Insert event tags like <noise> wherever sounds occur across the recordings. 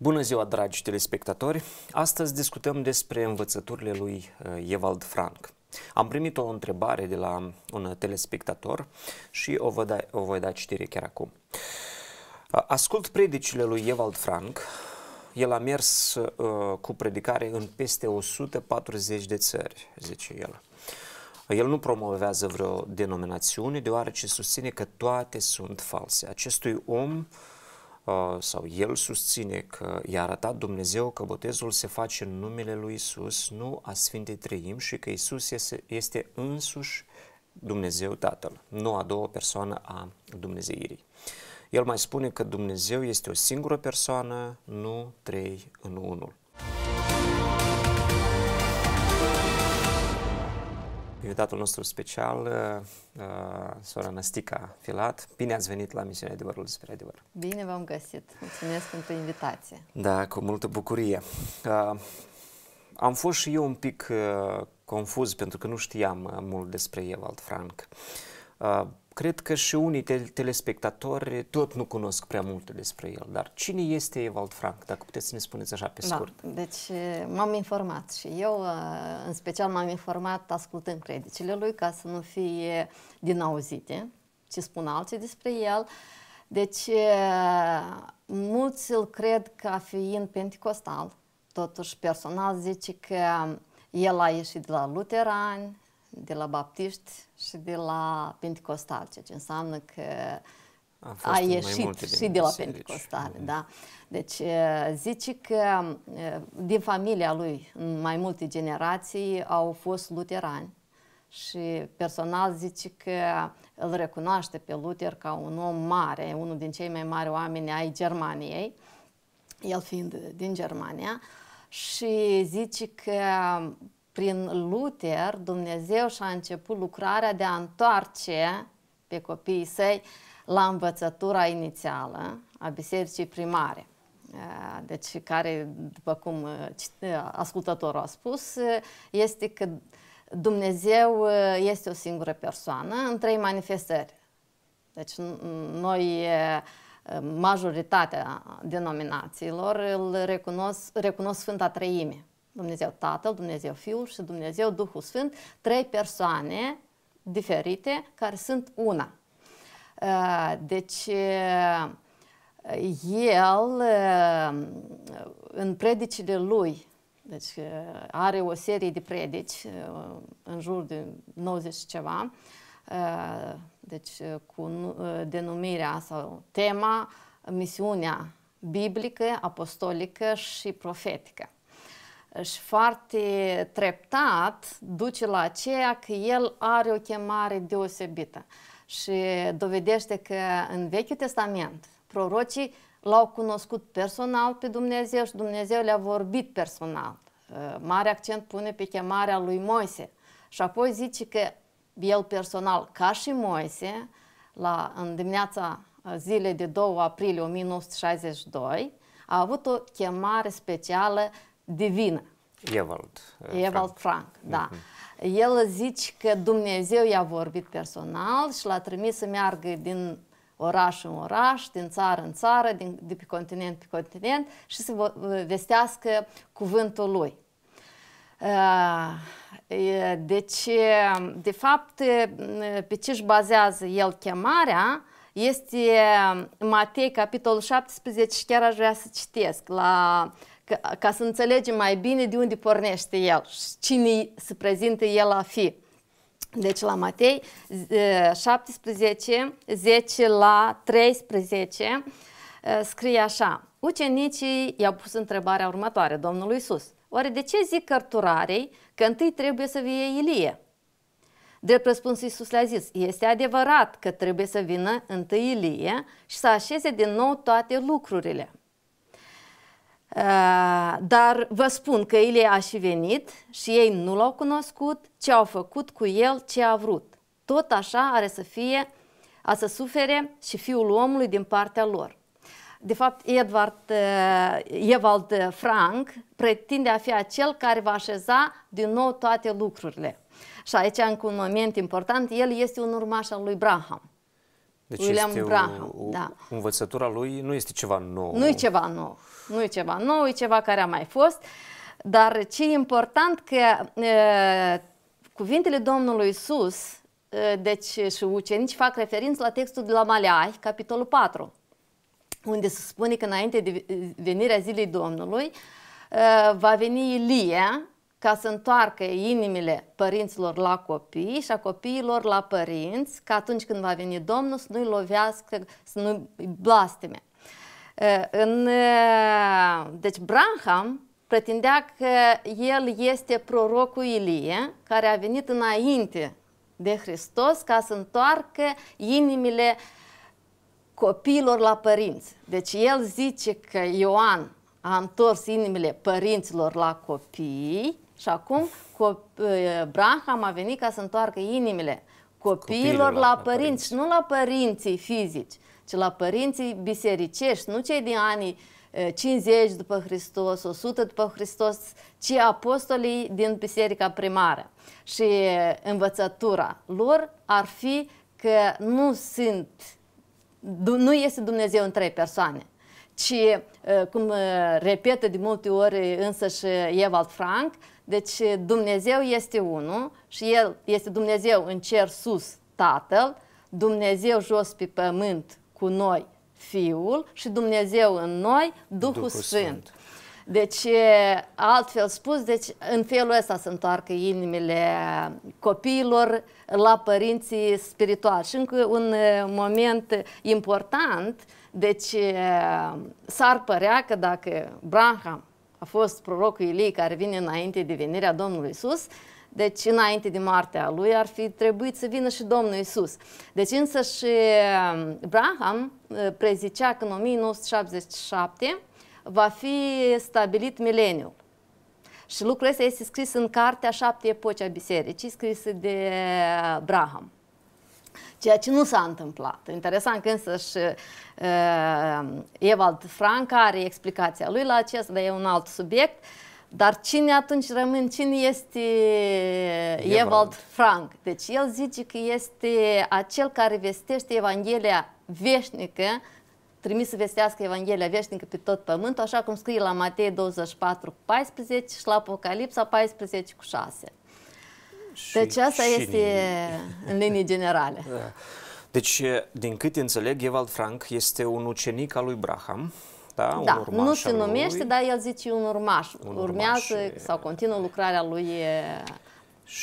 Bună ziua, dragi telespectatori! Astăzi discutăm despre învățăturile lui eh, Evald Frank. Am primit o întrebare de la un telespectator și o, voi da, o voi da citire chiar acum. Ascult predicile lui Evald Frank. El a mers uh, cu predicare în peste 140 de țări, zice el. El nu promovează vreo denominațiune, deoarece susține că toate sunt false. Acestui om uh, Uh, sau el susține că i-a arătat Dumnezeu că botezul se face în numele lui Isus, nu a Sfintei Trăim și că Isus este însuși Dumnezeu Tatăl, nu a doua persoană a Dumnezeirii. El mai spune că Dumnezeu este o singură persoană, nu trei în unul. invitatul nostru special, uh, uh, sora Năstica Filat. Bine ați venit la misiunea Adevărul despre Adevăr. Bine v-am găsit. Mulțumesc pentru invitație. Da, cu multă bucurie. Uh, am fost și eu un pic confuz pentru că nu știam mult despre Evald Frank cred că și unii telespectatori tot nu cunosc prea multe despre el, dar cine este Evald Frank, dacă puteți să ne spuneți așa pe da, scurt? Da, deci m-am informat și eu, în special m-am informat ascultând credicile lui, ca să nu fie din auzite ce spun alții despre el. Deci, mulți îl cred ca fiind pentecostal, totuși personal zice că el a ieșit de la luterani, de la baptiști și de la pentecostal, ceea ce înseamnă că a, a ieșit și de la deci, Pentecostal, mm-hmm. da. Deci eh, zice că eh, din familia lui, în mai multe generații, au fost luterani și personal zice că îl recunoaște pe Luther ca un om mare, unul din cei mai mari oameni ai Germaniei, el fiind din Germania, și zice că prin Luther, Dumnezeu și-a început lucrarea de a întoarce pe copiii săi la învățătura inițială a bisericii primare. Deci, care, după cum uh, uh, ascultătorul a spus, uh, este că Dumnezeu este o singură persoană în trei manifestări. Deci, noi majoritatea denominațiilor îl recunosc, recunosc Sfânta Treime Dumnezeu Tatăl, Dumnezeu Fiul și Dumnezeu Duhul Sfânt, trei persoane diferite care sunt una. Uh, deci, uh, el, uh, în predicile lui, deci are o serie de predici, în jur de 90 și ceva, deci cu denumirea sau tema, misiunea biblică, apostolică și profetică și foarte treptat duce la aceea că el are o chemare deosebită și dovedește că în Vechiul Testament prorocii l-au cunoscut personal pe Dumnezeu și Dumnezeu le-a vorbit personal. Ă, mare accent pune pe chemarea lui Moise și apoi zice că el personal, ca și Moise, la, în dimineața zilei de 2 aprilie 1962, a avut o chemare specială divină. Evald. Uh, Evald Frank, Frank da. Uh-huh. El zice că Dumnezeu i-a vorbit personal și l-a trimis să meargă din oraș în oraș, din țară în țară, din, de pe continent pe continent și să vestească cuvântul lui. Uh, deci, de fapt, pe ce își bazează el chemarea este Matei, capitolul 17, și chiar aș vrea să citesc, la ca, ca să înțelegem mai bine de unde pornește el și cine se prezintă el a fi. Deci la Matei 17, 10 la 13 scrie așa. Ucenicii i-au pus întrebarea următoare Domnului Iisus. Oare de ce zic cărturarei că întâi trebuie să vie Ilie? Drept răspuns Iisus le-a zis, este adevărat că trebuie să vină întâi Ilie și să așeze din nou toate lucrurile. Uh, dar vă spun că Ilie a și venit și ei nu l-au cunoscut, ce au făcut cu el, ce a vrut. Tot așa are să fie, a să sufere și fiul omului din partea lor. De fapt, Edward, uh, Evald uh, Frank pretinde a fi acel care va așeza din nou toate lucrurile. Și aici, încă un moment important, el este un urmaș al lui Braham. Deci William este Braham, o, o, da. învățătura lui nu este ceva nou. Nu e ceva nou nu e ceva nou, e ceva care a mai fost, dar ce e important că e, cuvintele Domnului Isus, e, deci și ucenici fac referință la textul de la Maleai, capitolul 4, unde se spune că înainte de venirea zilei Domnului va veni Ilie ca să întoarcă inimile părinților la copii și a copiilor la părinți, ca atunci când va veni Domnul să nu-i lovească, să nu-i blasteme. În, eh, deci Branham pretindea că el este prorocul Ilie, care a venit înainte de Hristos ca să întoarcă inimile copiilor la părinți. Deci el zice că Ioan a întors inimile părinților la copii și acum eh, Branham a venit ca să întoarcă inimile copiilor, copiilor la, la părinți, părinți, nu la părinții fizici ci la părinții bisericești, nu cei din anii 50 după Hristos, 100 după Hristos, ci apostolii din biserica primară. Și învățătura lor ar fi că nu sunt, nu este Dumnezeu în trei persoane, ci, cum repetă de multe ori însă și Evald Frank, deci Dumnezeu este unul și El este Dumnezeu în cer sus Tatăl, Dumnezeu jos pe pământ cu noi Fiul și Dumnezeu în noi Duhul, Duhul Sfânt. Sfânt. Deci, altfel spus, deci în felul ăsta se întoarcă inimile copiilor la părinții spirituali. Și încă un moment important, deci s-ar părea că dacă Branham a fost prorocul Ilie care vine înainte de venirea Domnului Isus, deci înainte de moartea lui ar fi trebuit să vină și Domnul Isus. Deci însă și um, Abraham uh, prezicea că în 1977 va fi stabilit mileniul. Și lucrul ăsta este scris în cartea șapte epoci a bisericii, scrisă de Abraham. Ceea ce nu s-a întâmplat. Interesant că însă și uh, Evald Frank are explicația lui la acesta, dar e un alt subiect. Uh, dar cine atunci rămân? Cine este Evald, Frank? Deci el zice că este acel care vestește Evanghelia veșnică, trimis să vestească Evanghelia veșnică pe tot pământul, așa cum scrie la Matei 24 cu 14 și la Apocalipsa 14 cu 6. Și deci asta și este linii. în linii generale. Da. Deci, din cât înțeleg, Evald Frank este un ucenic al lui Braham, da? da un urmaș nu se numește, lui. dar el zice un urmaș. Un Urmează urmaș. sau continuă lucrarea lui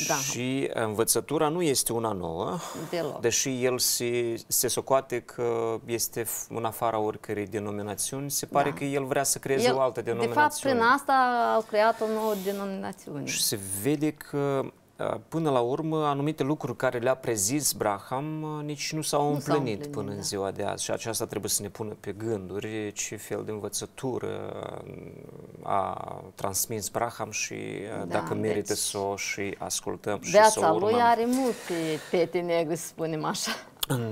da. Și învățătura nu este una nouă, Deloc. deși el se, se socoate că este în afara oricărei denominațiuni, se pare da. că el vrea să creeze el, o altă denominațiune. De fapt, prin asta au creat o nouă denominațiune. Și se vede că Uh, până la urmă, anumite lucruri care le-a prezis Braham uh, nici nu s-au împlinit până da. în ziua de azi și aceasta trebuie să ne pună pe gânduri ce fel de învățătură uh, a transmis Braham și da, dacă deci, merită să o și ascultăm și să o urmăm. lui are multe pete negri să spunem așa.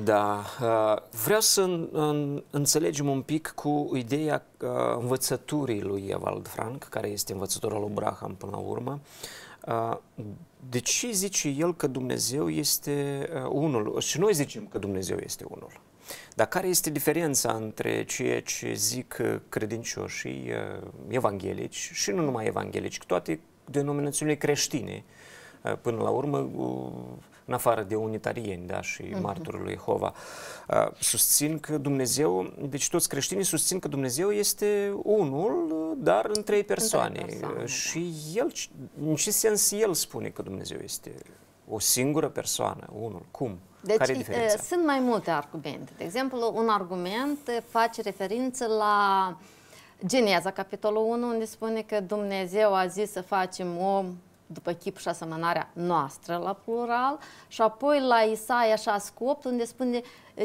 Da, vreau să înțelegem un pic cu ideea învățăturii lui Evald Frank, care este învățătorul lui Braham până la urmă de ce zice el că Dumnezeu este uh, unul? Și noi zicem că Dumnezeu este unul. Dar care este diferența între ceea ce zic uh, credincioșii uh, evanghelici și nu numai evanghelici, toate denominațiunile creștine? Până la urmă, în afară de unitarieni da, și mhm. martorul lui Hova, susțin că Dumnezeu, deci toți creștinii susțin că Dumnezeu este unul, dar în trei persoane. În trei persoane da. și el, în ce sens el spune că Dumnezeu este o singură persoană, unul? Cum? Deci Care e sunt mai multe argumente. De exemplu, un argument face referință la Geneza, capitolul 1, unde spune că Dumnezeu a zis să facem om după chip și asemănarea noastră la plural și apoi la Isaia 6 cu 8 unde spune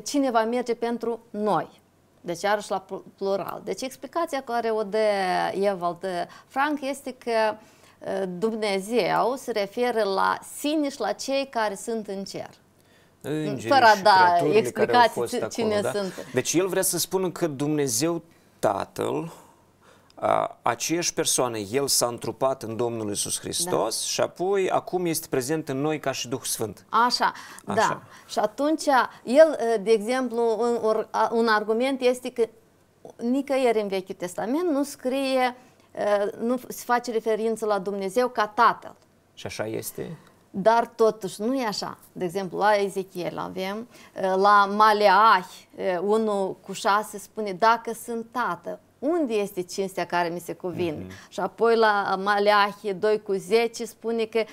cine va merge pentru noi. Deci iarăși la plural. Deci explicația care o dă Evald Frank este că Dumnezeu se referă la sine și la cei care sunt în cer. Îngerii Fără da explicații cine acolo, da? sunt. Deci el vrea să spună că Dumnezeu Tatăl aceeași persoană, El s-a întrupat în Domnul Isus Hristos da. și apoi acum este prezent în noi ca și Duh Sfânt. Așa, Așa. da. Și atunci, el, ă, de exemplu, un, un argument este că nicăieri în Vechiul Testament nu scrie, ă, nu se face referință la Dumnezeu ca Tatăl. Și așa este? Dar totuși nu e așa. De exemplu, la Ezechiel avem, ă, la Maleah 1 cu șase spune, dacă sunt tată, unde este cinstea care mi se cuvine? Mm-hmm. Și apoi la Maleahie 2 cu 10 spune că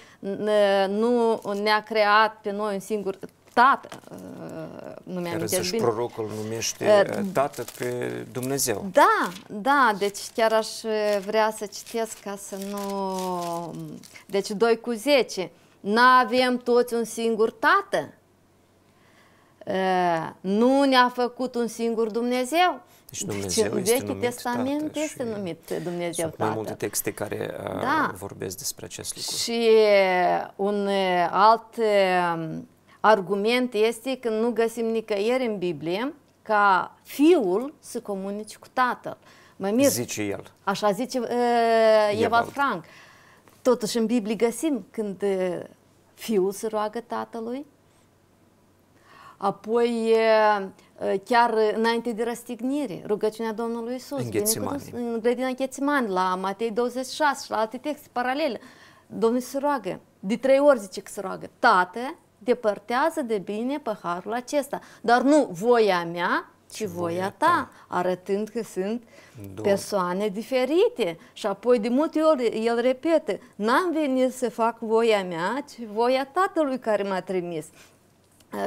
nu ne-a creat pe noi un singur tată, uh, nu mi-am Care și prorocul numește uh, tată pe Dumnezeu. Da, da, deci chiar aș uh, vrea să citesc ca să nu... Deci 2 cu 10. N-avem toți un singur tată. nu ne-a făcut un singur Dumnezeu. Deci Dumnezeu deci, este Vechiul numit Testament Tată este numit Dumnezeu sunt Tată. mai multe texte care uh, da. vorbesc despre acest lucru. Și un uh, alt um, argument este că nu găsim nicăieri în Biblie ca fiul să comunice cu tatăl. Mă mir, zice el. Așa zice uh, Evald Frank. Totuși în Biblie găsim când uh, fiul se roagă tatălui, apoi uh, Ă, chiar înainte de răstignire, rugăciunea Domnului Isus. În În grădina Ghețimani, la Matei 26 și la alte texte paralele. Domnul se roagă. De trei ori zice că se roagă. Tată, depărtează de bine păharul acesta. Dar nu voia mea, ci voia ta, arătând că sunt persoane diferite. Și apoi de multe ori el repete n-am venit să fac voia mea, ci voia Tatălui care m-a trimis.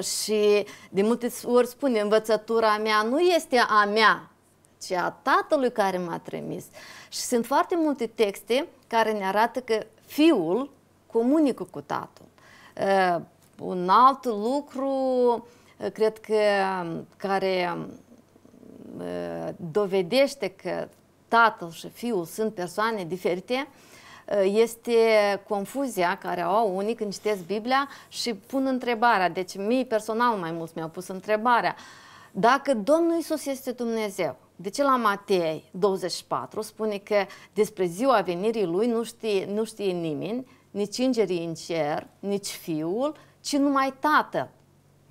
Și de multe ori spune, învățătura mea nu este a mea, ci a tatălui care m-a trimis. Și sunt foarte multe texte care ne arată că fiul comunică cu tatăl. un alt lucru, cred că, care dovedește că tatăl și fiul sunt persoane diferite, Eh, este confuzia care au unii când citesc Biblia și pun întrebarea. Deci, mie personal mai mulți mi-au pus întrebarea. Dacă Domnul Isus este Dumnezeu, de ce la Matei 24 spune că despre ziua venirii lui nu știe, nu știe nimeni, nici îngerii în cer, nici fiul, ci numai tatăl.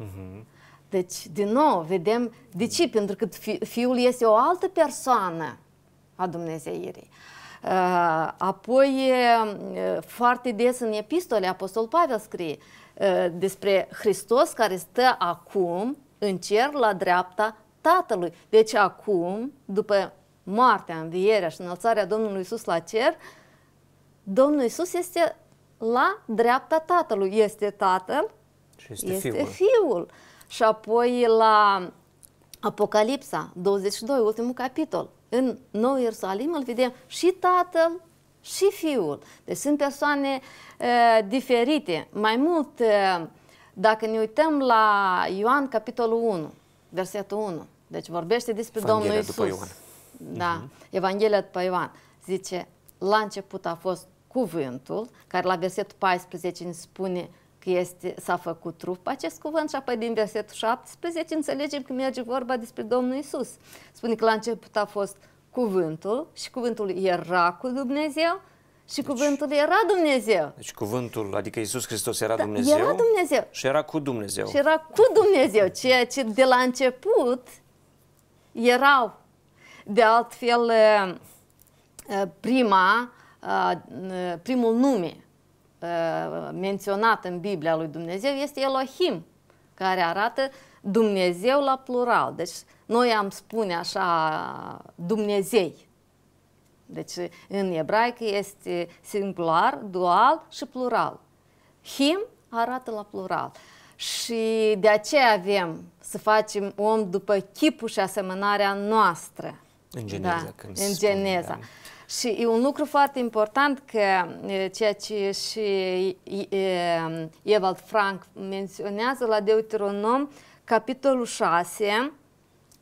Uh-huh. Deci, din nou, vedem de ce, pentru că fi, fiul este o altă persoană a Dumnezeirii. Uh, Apoi, э, э, foarte des în epistole, Apostol Pavel scrie э, despre Hristos care stă acum în cer la dreapta Tatălui. Deci acum, după moartea, învierea și înălțarea Domnului Isus la cer, Domnul Isus este la dreapta Tatălui. Este Tatăl și este, este fiul. fiul. Și apoi la Apocalipsa 22, ultimul capitol în Nou Ierusalim îl vedem și tatăl și fiul. Deci sunt persoane uh, diferite. Mai mult, uh, dacă ne uităm la Ioan, capitolul 1, versetul 1, deci vorbește despre Evanghelia Domnul Isus. Ioan. Da, uh-huh. Evanghelia după Ioan. Zice, la început a fost cuvântul, care la versetul 14 ne spune că este, s-a făcut trup acest cuvânt și apoi din versetul 17 înțelegem că merge vorba despre Domnul Isus. Spune că la început a fost cuvântul și cuvântul era cu Dumnezeu și deci, cuvântul era Dumnezeu. Deci cuvântul, adică Isus Hristos era da, Dumnezeu. Era Dumnezeu. Și era cu Dumnezeu. Și era cu Dumnezeu, ceea ce de la început erau. De altfel, eh, prima, eh, eh, primul nume Uh, menționat în Biblia lui Dumnezeu este Elohim, care arată Dumnezeu la plural. Deci noi am spune așa Dumnezei. Deci în ebraică este singular, dual și plural. Him arată la plural. Și de aceea avem să facem om după chipul și asemănarea noastră. În geneza, da, când în geneza. da. Și e un lucru foarte important că ceea ce și Evald Frank menționează la Deuteronom, capitolul 6,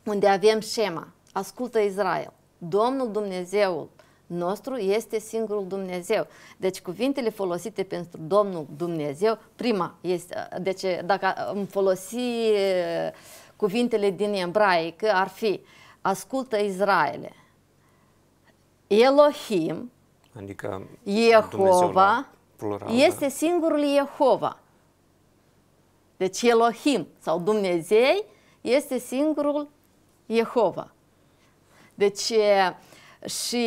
unde avem șema, ascultă Israel, Domnul Dumnezeul nostru este singurul Dumnezeu. Deci cuvintele folosite pentru Domnul Dumnezeu, prima este, deci dacă îmi folosi cuvintele din ebraică, ar fi ascultă Israele, Elohim, adică Jehova, plural, da. este da? singurul Jehova. Deci Elohim sau Dumnezei este singurul Jehova. Deci și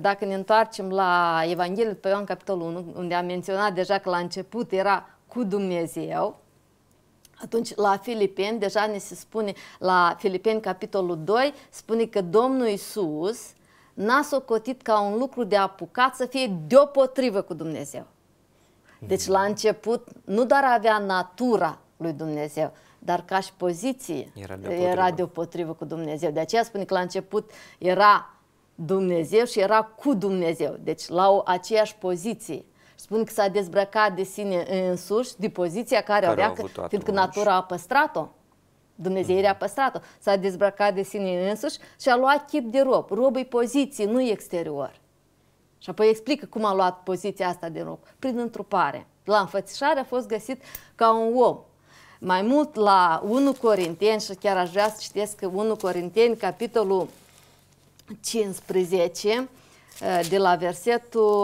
dacă ne întoarcem la Evanghelia pe Ioan capitolul 1, unde am menționat deja că la început era cu Dumnezeu, atunci, la Filipeni, deja ne se spune, la Filipeni, capitolul 2, spune că Domnul Isus n-a socotit ca un lucru de apucat să fie deopotrivă cu Dumnezeu. Deci, la mm. început, nu doar avea natura lui Dumnezeu, dar ca și poziție era deopotrivă, era deopotrivă cu Dumnezeu. De aceea spune că la început era Dumnezeu și era cu Dumnezeu, deci la o aceeași poziție spun că s-a dezbrăcat de sine însuși de poziția care, care avea, fiindcă natura a păstrat-o. Dumnezeirea a mhm. păstrat-o. S-a dezbrăcat de sine însuși și a luat chip de rob. Rob e poziție, nu exterior. Și apoi explică cum a luat poziția asta de rob. Prin întrupare. La înfățișare a fost găsit ca un om. Mai mult la 1 Corinteni, și chiar aș vrea să citesc 1 Corinteni, capitolul 15, de la versetul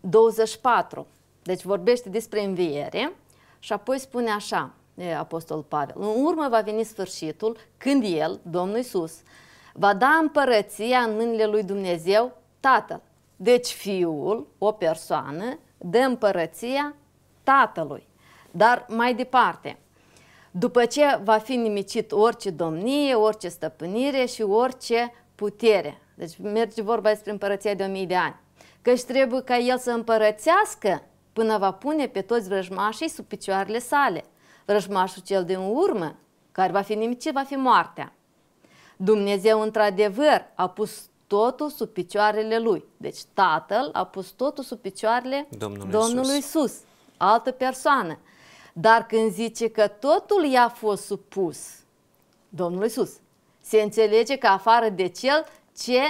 24. Deci vorbește despre înviere și apoi spune așa, Apostol Pavel, în urmă va veni sfârșitul când el, Domnul Iisus, va da împărăția în mâinile lui Dumnezeu Tatăl. Deci fiul, o persoană, dă împărăția Tatălui. Dar mai departe, după ce va fi nimicit orice domnie, orice stăpânire și orice putere. Deci merge vorba despre împărăția de o mii de ani căci trebuie ca el să împărățească până va pune pe toți vrăjmașii sub picioarele sale. Vrăjmașul cel din urmă, care va fi nimicit, va fi moartea. Dumnezeu, într-adevăr, a pus totul sub picioarele lui. Deci tatăl a pus totul sub picioarele Domnului, Domnului Isus. Isus, altă persoană. Dar când zice că totul i-a fost supus Domnului Isus, se înțelege că afară de cel ce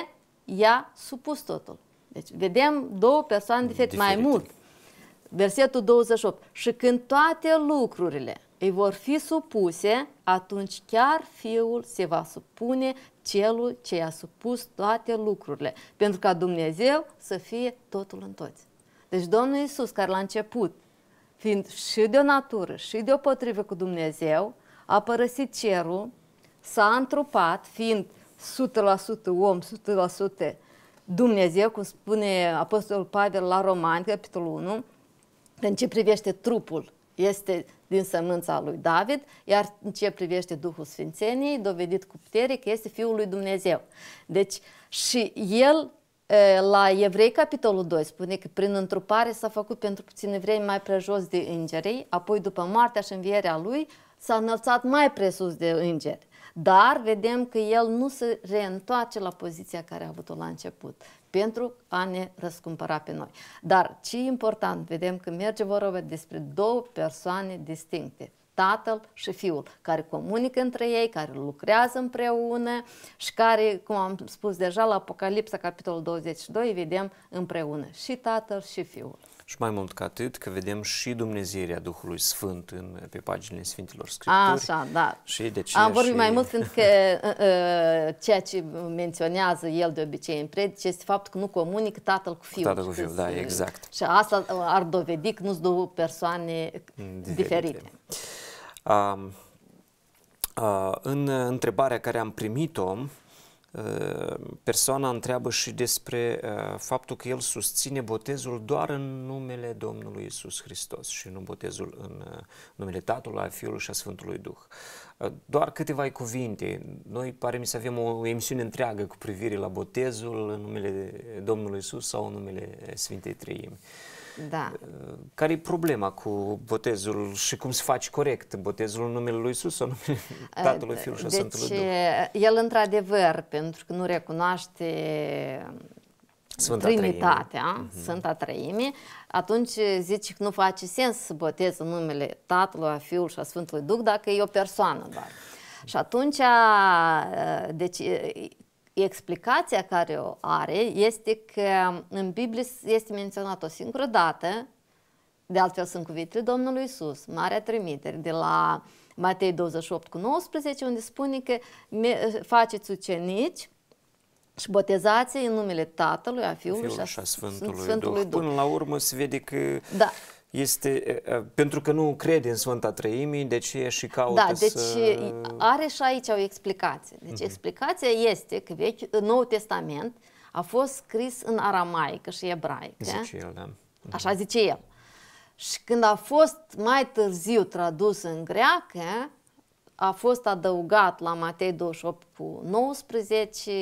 i-a supus totul. Deci vedem două persoane diferite, diferite. mai mult. Versetul 28. Și când toate lucrurile îi vor fi supuse, atunci chiar Fiul se va supune celui ce i-a supus toate lucrurile, pentru ca Dumnezeu să fie totul în toți. Deci Domnul Iisus, care la început, fiind și de o natură și de o potrivă cu Dumnezeu, a părăsit cerul, s-a întrupat, fiind 100% om, 100% Dumnezeu, cum spune Apostolul Pavel la Romani capitolul 1, în ce privește trupul, este din sămânța lui David, iar în ce privește Duhul Sfințeniei, dovedit cu putere că este Fiul lui Dumnezeu. Deci și el la Evrei, capitolul 2, spune că prin întrupare s-a făcut pentru puțin vreme mai prejos de îngerii, apoi după moartea și învierea lui s-a înălțat mai presus de îngeri dar vedem că el nu se reîntoarce la poziția care a avut-o la început pentru a ne răscumpăra pe noi. Dar ce important, vedem că merge vorba despre două persoane distincte tatăl și fiul, care comunică între ei, care lucrează împreună și care, cum am spus deja la Apocalipsa, capitolul 22, vedem împreună și tatăl și fiul. Și mai mult ca atât, că vedem și dumnezeirea Duhului Sfânt în, pe paginile Sfintelor Scripturi. A, așa, da. Și de ce Am vorbit și... mai mult pentru că <laughs> uh, uh, ceea ce menționează el de obicei în predice este faptul că nu comunică tatăl cu fiul. Cu tatăl cu fiul, da, exact. Și asta ar dovedi că nu sunt două persoane diferite. diferite. Uh, uh, în întrebarea care am primit-o, Ehm, persoana întreabă și despre ehm, faptul că el susține botezul doar în numele Domnului Isus Hristos și nu botezul în ehm, numele Tatălui, a Fiului și a Sfântului Duh. Doar câteva cuvinte. Noi parem să avem o emisiune întreagă cu privire la botezul în numele Domnului Isus sau în numele Sfintei Treimi. Da. Uh, care e problema cu botezul și cum se face corect botezul în numele lui Isus sau numele uh, Tatălui, Fiului și deci, Sfântului Duh? Uh, el, într-adevăr, pentru că nu recunoaște sunt Trinitatea, a treime. Mhm. Sfânta Treime, atunci eh, zici că nu face sens să botez în numele Tatălui, a Fiului și a Sfântului Duh dacă e o persoană doar. Și atunci, eh, deci, eh, explicația care o are este că mm, în Biblie este menționat o singură dată, de altfel sunt cuvintele Domnului Isus, Marea Trimitere, de la Matei 28 cu 19, unde spune că faceți ucenici și botezați în numele Tatălui, a Fiului Fiului și a, și Sfântului, Sfântului Duh. Duh. Până la urmă se vede că da. este, pentru că nu crede în Sfânta Trăimii, de deci ce și caută Da, deci să... are și aici o explicație. Deci mm-hmm. explicația este că vechi, Noul Testament a fost scris în aramaică și ebraică. Zice el, da. Mm-hmm. Așa zice el. Și când a fost mai târziu tradus în greacă, a fost adăugat la Matei 28 cu 19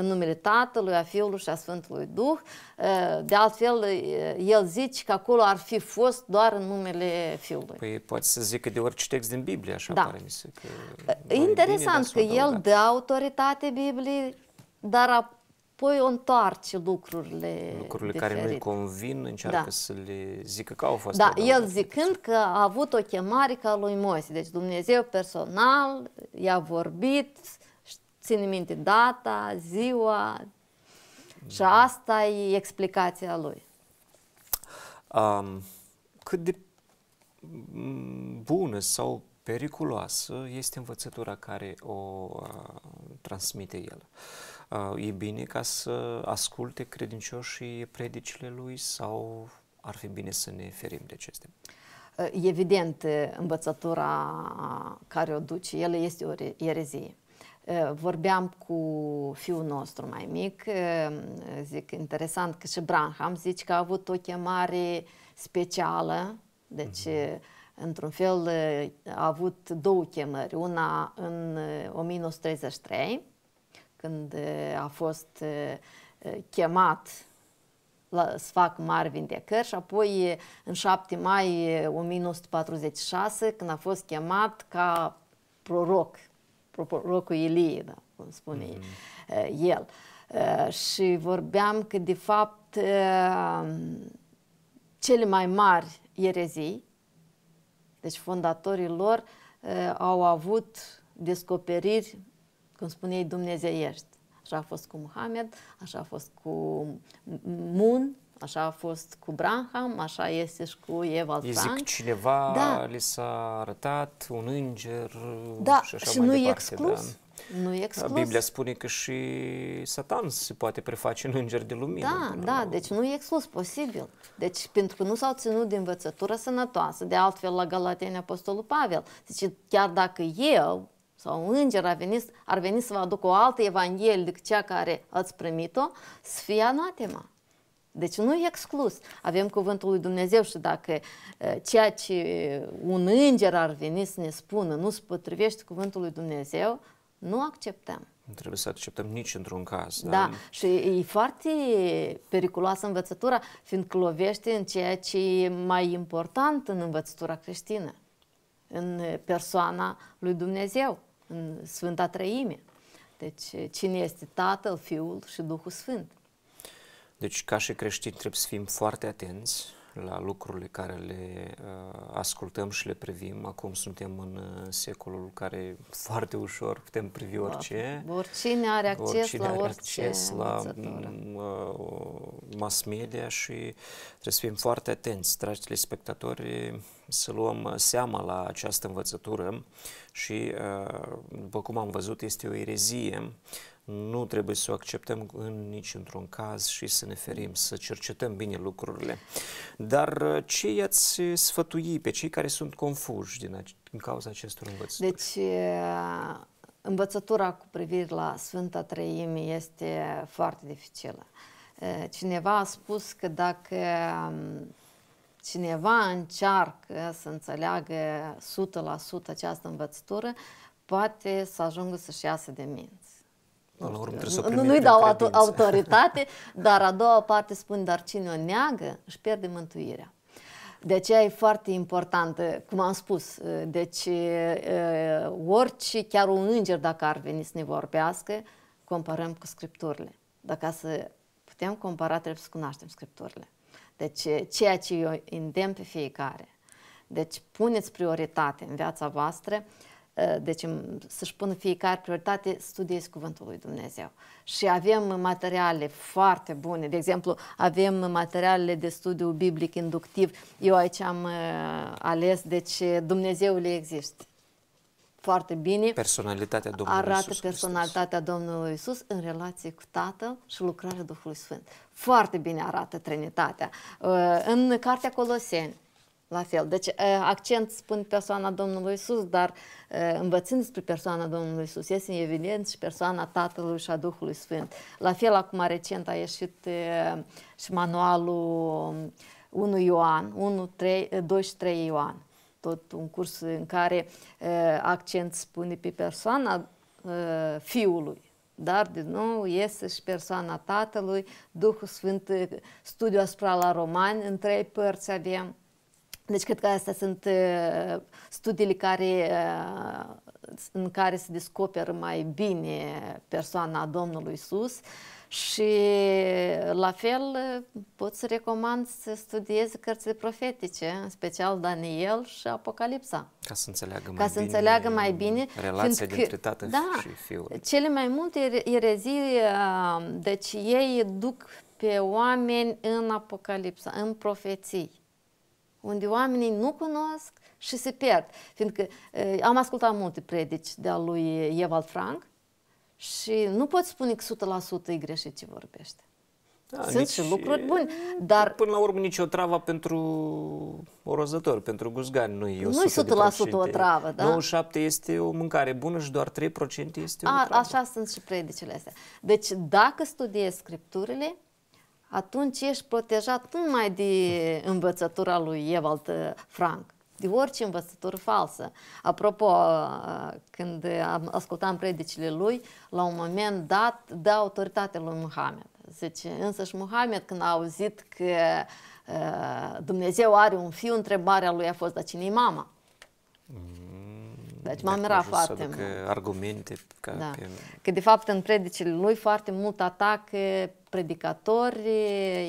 numele Tatălui, a Fiului și a Sfântului Duh. De altfel, el zice că acolo ar fi fost doar în numele Fiului. Păi poate să zică de orice text din Biblie, așa da. pare mi se. Că Interesant bine, că el dă autoritate Bibliei, dar apoi o întoarce lucrurile Lucrurile diferit. care nu-i convin încearcă da. să le zică că au fost. Da, el zicând că a avut o chemare ca lui Moise, deci Dumnezeu personal i-a vorbit, ține minte data, ziua da. și asta e explicația lui. Um, cât de bună sau periculoasă este învățătura care o uh, transmite el. Uh, Uh, e bine ca să asculte credincioșii predicile lui sau ar fi bine să ne ferim de aceste? Uh, evident, uh, învățătura care o duce el este o erezie. Vorbeam cu fiul nostru mai mic, zic, interesant că și Branham zice că a avut o chemare specială, deci uh-huh. într-un fel a avut două chemări, una în 1933 când a fost chemat la, să fac mari vindecări și apoi în 7 mai 1946 când a fost chemat ca proroc, prorocul Ilie, da, cum spune mm-hmm. el. Și vorbeam că de fapt cele mai mari erezii, deci fondatorii lor au avut descoperiri când spuneai dumnezeiești, așa a fost cu Muhammed, așa a fost cu Mun, Așa a fost cu Branham, așa este și cu Eva Frank. Zic, cineva da. li s-a arătat un înger da, și așa și mai nu departe. E exclus. Da. Nu e da, exclus. Biblia spune că și satan se poate preface în înger de lumină. Da, da, deci nu e exclus, posibil. Deci pentru că nu s-au ținut de învățătură sănătoasă. De altfel, la Galateni Apostolul Pavel zice, chiar dacă eu sau un înger ar veni, ar veni să vă aducă o altă evanghelie decât cea care ați primit-o, să fie anatema. Deci nu e exclus. Avem cuvântul lui Dumnezeu și dacă ceea ce un înger ar veni să ne spună nu se potrivește cuvântul lui Dumnezeu, nu acceptăm. Nu trebuie să acceptăm nici într-un caz. Da, da și e foarte periculoasă învățătura, fiindcă lovește în ceea ce e mai important în învățătura creștină, în persoana lui Dumnezeu în Sfânta Trăime. Deci eh, cine este Tatăl, Fiul și Duhul Sfânt. Deci ca și creștini trebuie să fim foarte atenți la lucrurile care le uh, ascultăm și le privim. Acum suntem în uh, secolul care foarte ușor putem privi da, orice. Oricine are acces oricine la are orice acces la uh, mass media și trebuie să fim foarte atenți, dragi spectatori să luăm uh, seama la această învățătură și, uh, după cum am văzut, este o erezie. Nu trebuie să o acceptăm în nici într-un caz și să ne ferim, să cercetăm bine lucrurile. Dar uh, ce i-ați sfătui pe cei care sunt confuși din, din cauza acestor învățături? Deci, învățătura cu privire la Sfânta Treime este foarte dificilă. Cineva a spus că dacă um, cineva încearcă să înțeleagă 100% această învățătură, poate să ajungă să-și iasă de minți. nu, nu-i dau credință. autoritate, <laughs> dar a doua parte spun, dar cine o neagă își pierde mântuirea. De aceea e foarte important, uh, cum am spus, deci orice, chiar un înger dacă ar veni să ne vorbească, comparăm cu scripturile. Dacă să putem compara, trebuie să cunoaștem scripturile. Deci, ceea ce eu îndemn pe fiecare. Deci, puneți prioritate în viața voastră, ă, deci să-și pună fiecare prioritate, studiezi Cuvântul lui Dumnezeu. Și avem materiale foarte bune, de exemplu, avem materiale de studiu biblic inductiv. Eu aici am ă, ales, deci Dumnezeu le există foarte bine personalitatea Domnului arată Iisus personalitatea Hristos. Domnului Isus în relație cu Tatăl și lucrarea Duhului Sfânt. Foarte bine arată Trinitatea. Uh, în Cartea Coloseni, la fel. Deci uh, accent spun persoana Domnului Isus, dar uh, învățând despre persoana Domnului Isus, este în evident și persoana Tatălui și a Duhului Sfânt. La fel, acum recent a ieșit și manualul 1 um, Ioan, 1, 3, 2 și 3 Ioan tot un curs în care accent spune pe persoana fiului dar din nou este și persoana Tatălui, Duhul Sfânt, studiu asupra la romani, în trei părți avem. Deci cred că astea sunt studiile care, în care se descoperă mai bine persoana Domnului Isus. Uh, și la fel pot să recomand să studiezi cărțile profetice, în special Daniel și Apocalipsa. Ca să înțeleagă mai, ca să bine, înțeleagă mai bine relația că, dintre tată da, și fiul. Cele mai multe erezii, uh, deci ei duc pe oameni în Apocalipsa, în profeții, unde oamenii nu cunosc și se pierd. Fiindcă uh, am ascultat multe predici de-a lui Eval Frank și nu pot spune că 100% e greșit ce vorbește. Da, Sunt nici, și lucruri buni, dar... Până la urmă nici o travă pentru orozător, pentru guzgani nu e 100%. Nu e 100% o travă, da? 97% este o mâncare bună și doar 3% este o A, Așa sunt și predicile astea. Deci dacă studiezi scripturile, atunci ești protejat numai de învățătura lui Evald uh, Frank, de orice învățătură falsă. Apropo, uh, uh, când ascultam predicile lui, la un moment dat dă autoritate lui Muhammed. Zice, însăși Muhammed, când a auzit că uh, Dumnezeu are un fiu, întrebarea lui a fost, dar cine e mama? Deci m-am mirat foarte mult. argumente. Ca da. pe... Că de fapt în predicile lui foarte mult atac predicatori,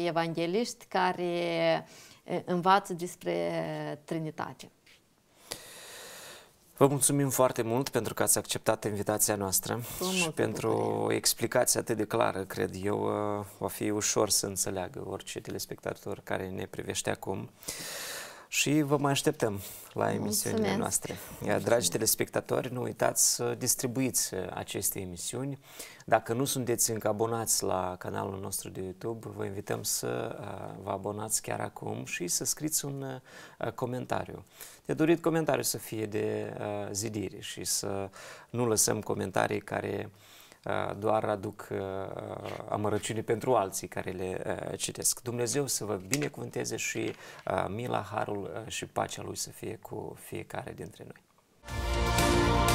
evangeliști care uh, învață despre Trinitate. Vă mulțumim foarte mult pentru că ați acceptat invitația noastră și pentru o explicație atât de clară, cred eu, uh, va fi ușor să înțeleagă orice telespectator care ne privește acum și vă mai așteptăm la emisiunile Mulțumesc. noastre. Dragi telespectatori, nu uitați să distribuiți uh, aceste emisiuni. Dacă nu sunteți încă abonați la canalul nostru de YouTube, vă invităm să uh, vă abonați chiar acum și să scriți un uh, comentariu. De dorit comentariu să fie de zidire și să nu lăsăm comentarii care Eh, doar aduc eh, amărăciune pentru alții care le eh, citesc. Dumnezeu să vă binecuvânteze și mila, harul și pacea Lui să fie cu fiecare dintre noi.